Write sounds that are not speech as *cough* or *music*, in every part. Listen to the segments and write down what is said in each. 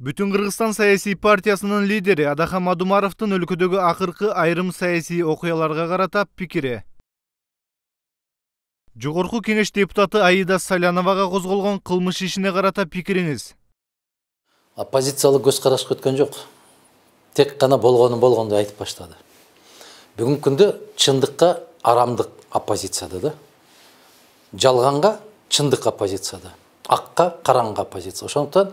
Бүтүн Кыргызстан саяси партиясынын лидери Адахам Мадумаровтың өлкөдөгү ақырқы айрым саясий окуяларга карата пикири. Жогорку кеңеш депутаты Аида Саляновага козголгон қылмыш ишине карата пикириңиз. Оппозициялык көз қараш көткен жоқ. Тек гана болғаны болғанды айтып баштады. Бүгүнкү күндө чындыкка арамдык оппозицияда да. Жалганга чындык оппозицияда. Акка караңгы оппозиция. Ошондуктан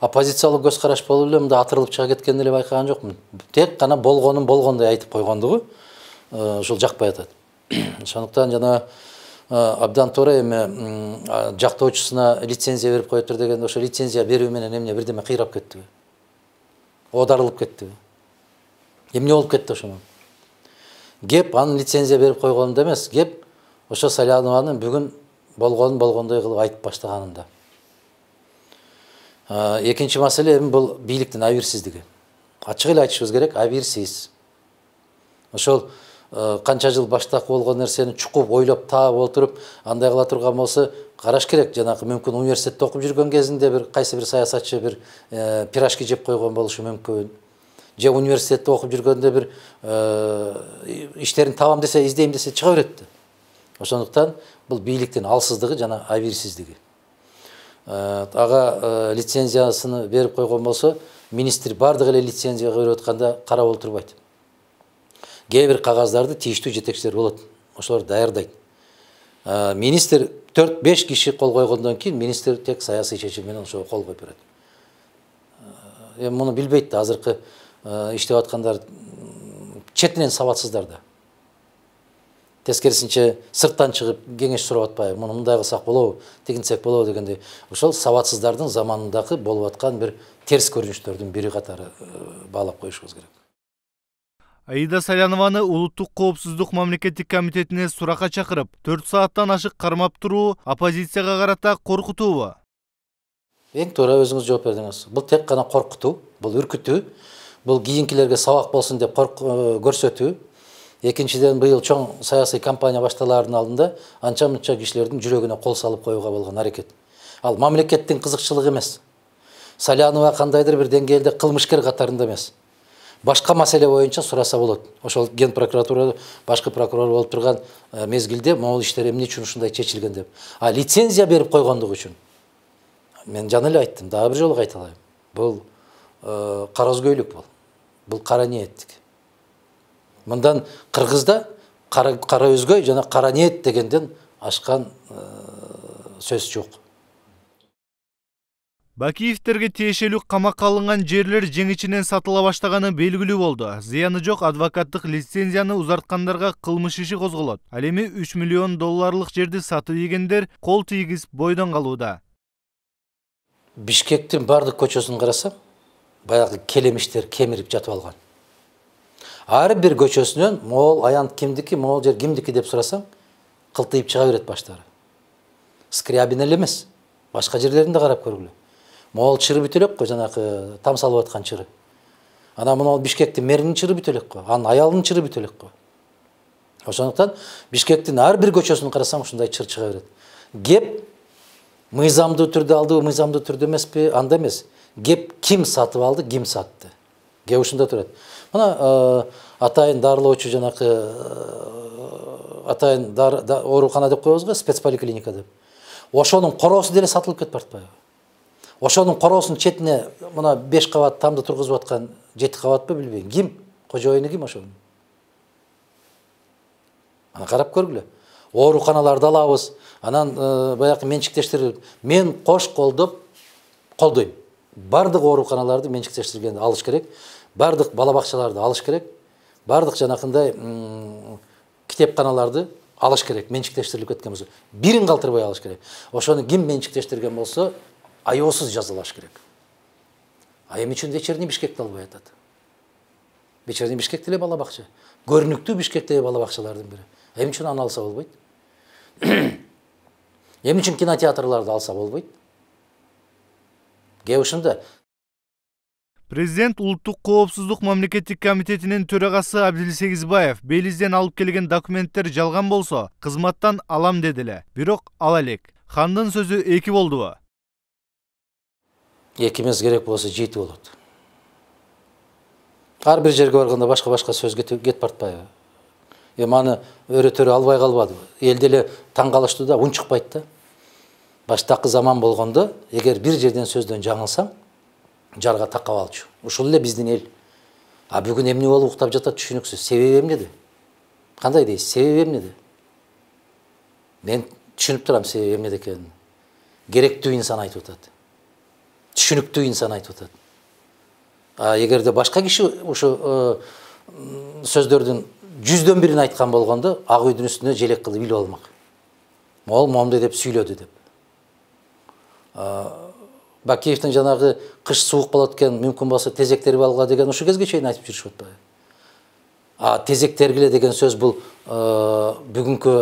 оппозициялық көзқараш болып эле мындай атырылып чыга кеткенин эле байкаган жокмун тек гана болгонун болгондой айтып койгондугу э, ушул жакпай атат *clears throat* ошондуктан жана э, абдан туура эми жактоочусуна лицензия берип коюптур деген ошо лицензия берүү менен эмне бирдеме кыйрап кеттиби оодарылып кеттиби эмне болуп кетти ошонун кеп анын лицензия берип койгонунда эмес кеп ошо салянованын бүгүн болгонун болгондой кылып айтып баштаганында экинчи мәселе эми бул бийликтин абийирсиздиги ачык эле айтышыбыз керек абийирсиз ошол қанша жыл баштакы болгон нерсени чукуп ойлоп таап отуруп андай кыла турган болсо караш керек жанагы мүмкүн университетте окуп жүргөн кезинде бир кайсы бир саясатчы бир пирожки жеп койгон болушу мүмкүн же университетте окуп жүргөндө бир иштерин табам десе издейм десе чыга берет да ошондуктан бул бийликтин алсыздыгы жана абийирсиздиги Э, аға э, лицензиясын беріп қойған болса министр бардығы эле лицензияға беріп жатқанда қарап отырбайды кейбір қағаздарды кагаздарды жетекшілер болады ошолор даярдайт э, министр төрт беш киши қол койгондон кийин министр тек саясий чечим менен ошого кол коюп берет эми муну билбейт да азыркы иштеп аткандар четинен сабатсыздар да тескерисинче сырттан чыгып кеңеш сурап атпайбы муну қылсақ кылсак болобу тигинтсек болобу дегендей ошол сауатсыздардың заманындағы болып аткан бір терс көріністердің бірі қатары баалап коюшубуз керек аида салянованы улуттук коопсуздук мамлекеттик комитетине суракка чакырып төрт сааттан ашык кармап туруу оппозицияга карата коркутуубу эң туура өзүңүз жооп бердиңиз бул тек гана коркутуу бул үркүтүү бул кийинкилерге сабак болсун деп көрсөтүү экинчиден быйыл чоң саясий компания башталаардын алдында анча мынча кишилердин жүрөгүнө кол салып коюуга болгон аракет ал мамлекеттин кызыкчылыгы эмес салянова кандайдыр бир деңгээлде кылмышкер катарында эмес башка маселе боюнча сураса болот ошол ген прокуратура башкы прокурор болуп турган э, мезгилде могул иштер эмне үчүн ушундай чечилген деп а лицензия берип койгондугу үчүн мен жана эле айттым дагы бир жолу кайталайм бул өзгөйлүк э, бул бул кара ниеттик мындан қырғызда қара, қара өзгөй жана қара ниет дегенден ашқан э, сөз жоқ бакиевтерге тиешелүү камакка алынган жерлер жеңичинен сатыла баштағаны белгилүү болду зыяны жок адвокаттык лицензияны узарткандарга кылмыш иши козголот ал эми үч миллион долларлык жерди сатып ийгендер кол тийгизип бойдон калууда бишкектин баардык көчөсүн карасам баягы келемиштер кемирип жатып алган әрбір көшесінен мол аянт кімдікі мол жер кімдікі деп сұрасаң кылтыйып шыға береді баштары скрябин эле емес башка жерлерин да карап көргүлө мол чыры бүтө элек го там салып аткан чыры анан мына бишкектин мэринин чыры бүтө элек го анын аялынын чыры бүтө элек го ошондуктан бишкектин ар бир көчөсүн карасаң ушундай чыр чыга берет кеп мыйзамдуу түрдө алдыбы мыйзамдуу түрдө эмеспи анда эмес кеп ким сатып алды ким сатты кеп ушунда турат мына э, атайын дарылоочу жанакы э, атайын оорукана деп коебуз го спец поликлиника деп ошонун короосу деле сатылып кетип баратпайбы ошонун короосунун четине мына беш кабат тамды тургузуп аткан жети кабатпы билбейм ким кожоюну ким ошонун ошонунна карап көргүлө ооруканаларды алабыз анан э, баягы менчиктештир мен кош колдоп колдойм баардык ооруканаларды менчиктештиргенди алыш керек бардық балабақшаларды алыш керек бардық жанакындай китепканаларды алыш керек менчиктештирилип кеткен болсо бирин калтырбай алыш керек ошону ким менчиктештирген болсо аеосуз жазалаш керек а эми үчүн вечерний бишкекти албай атат вечерний бишкек деле бала бакча көрүнүктүү бишкектеги бала бакчалардын бири эмне үчүн аны алса болбойт эмне *coughs* үчүн кинотеатрларды алса болбойт кеп ушунда президент Ұлттық коопсуздук мамлекеттик комитетінің төрагасы Абдил Сегізбаев белизден алып келген документтер жалған болса, қызматтан алам деди эле бирок ала элек хандын сөзү эки болдубу керек болса жети болады. ар бір жерге барганда башқа-башқа сөз кетип атпайбы эми аны албай қалбады эл деле таң калышты да унчукпайт да баштакы заман болгондо егер бир жерден сөзден жаңылсаң жарга такап алчу ошол эле биздин эл а бүгүн эмне болуп уктап жатат түшүнүксүз себеби эмнеде кандай дейсиз себеби эмнеде мен түшүнүп турам себеби эмнеде экенин керектүү инсан айтып атат түшүнүктүү инсан айтып атат а эгерде башка киши ушу э, сөздөрдүн жүздөн бирин айткан болгондо ак үйдүн үстүнө желек кылып илип алмак могул моундай деп сүйлөдү деп бакеевтің жаңағы қыш суық болады екен мүмкін болса тезек теріп алға деген осы кезге шейін айтып жүріп отпайбы а тезек деген сөз бұл ә, бүгінгі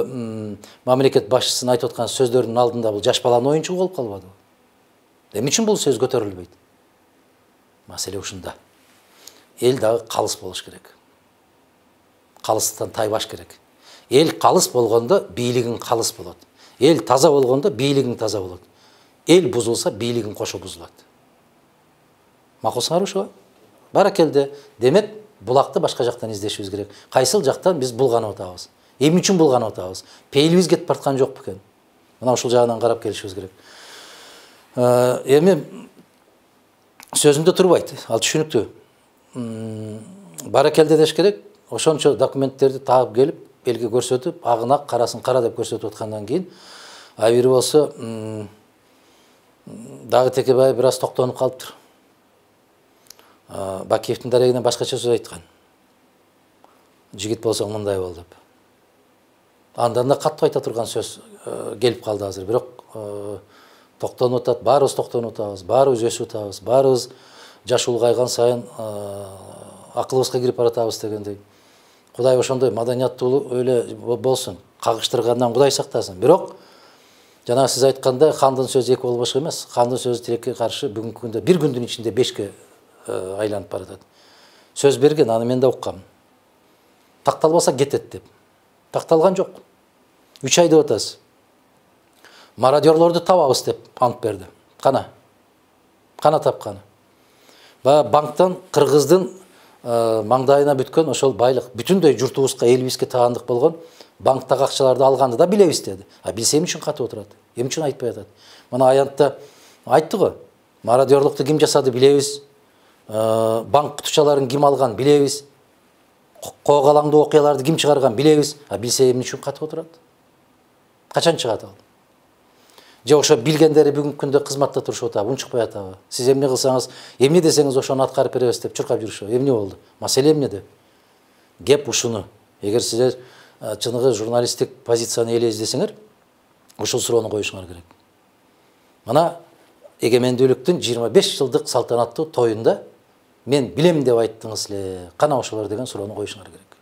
мамлекет басшысының айтып отқан сөздерінің алдында бұл жас баланың ойыншығы болып қалбады эмне үшін бұл сөз көтөрүлбөйт маселе ушунда ел дагы қалыс болуш керек калыстан тайбаш керек эл қалыс болғанда бийлигиң қалыс болады. эл таза болғанда бийлигиң таза болады ел бұзылса билігін қошы бұзылады мақұлсыңдар ушуга бәрекелді демек бұлақты басқа жақтан издешибиз керек қайсыл жақтан біз бұлғанып атабыз эмне үчүн бұлғанып атабыз пейилибиз кетип бараткан жок бекен мына ушул жагынан карап келишибиз керек эми сөзүндө турбайт ал түшүнүктүү баракелде деш керек ошончо документтерди таап келип элге көрсөтүп ак карасын кара деп көрсөтүп аткандан кийин а болсо дагы текебай бир аз токтонуп калыптыр бакиевдин дарегинен башкача сөз айткан жигит болсоң мындай бол деп андан да катуу айта турган сөз э, келип калды азыр бирок э, токтонуп атат баарыбыз токтонуп атабыз баарыбыз өсүп атабыз баарыбыз жаш улгайган сайын э, акылыбызга кирип баратабыз дегендей кудай ошондой маданияттуу эле болсун кагыштыргандан кудай сактасын бирок жаңа сіз айтқанда хандың сөзі екі қолбасшы емес хандың сөзі тілекке қарсы бүгінгі күнде бір күндің ішінде бешке э, айланып бара жатады сөз берген аны мен де ұққам тақталбаса кетеді деп тақталған жоқ үч ай деп атасыз мародерлорду табабыз деп ант берді қана қана тапқаны ба банктан қырғыздың Э, маңдайына бүткөн ошол байлык бүтүндөй журтубузга элибизге таандык болгон банктагы акчаларды алганды да билебиз деди а билсе эмне үчүн катып отурат эмне үчүн айтпай атат мына аянтта айтты го мародерлукту ким жасады билебиз э, банк кутучаларын ким алган билебиз коо окуяларды ким чыгарган билебиз а билсе эмне үчүн катып отурат качан чыгат ал же ошо билгендери бүгүнкү күндө кызматта турушуп атабы унчукпай атабы сиз эмне кылсаңыз эмне десеңиз ошону аткарып беребиз деп чуркап жүрүшөбү эмне болду маселе эмнеде кеп ушуну эгер силер э, чыныгы журналисттик позицияны ээлейбиз десеңер ушул суроону коюшуңар керек мына эгемендүүлүктүн жыйырма беш жылдык салтанаттуу тоюнда мен билем деп айттыңыз эле кана ошолор деген суроону коюшуңар керек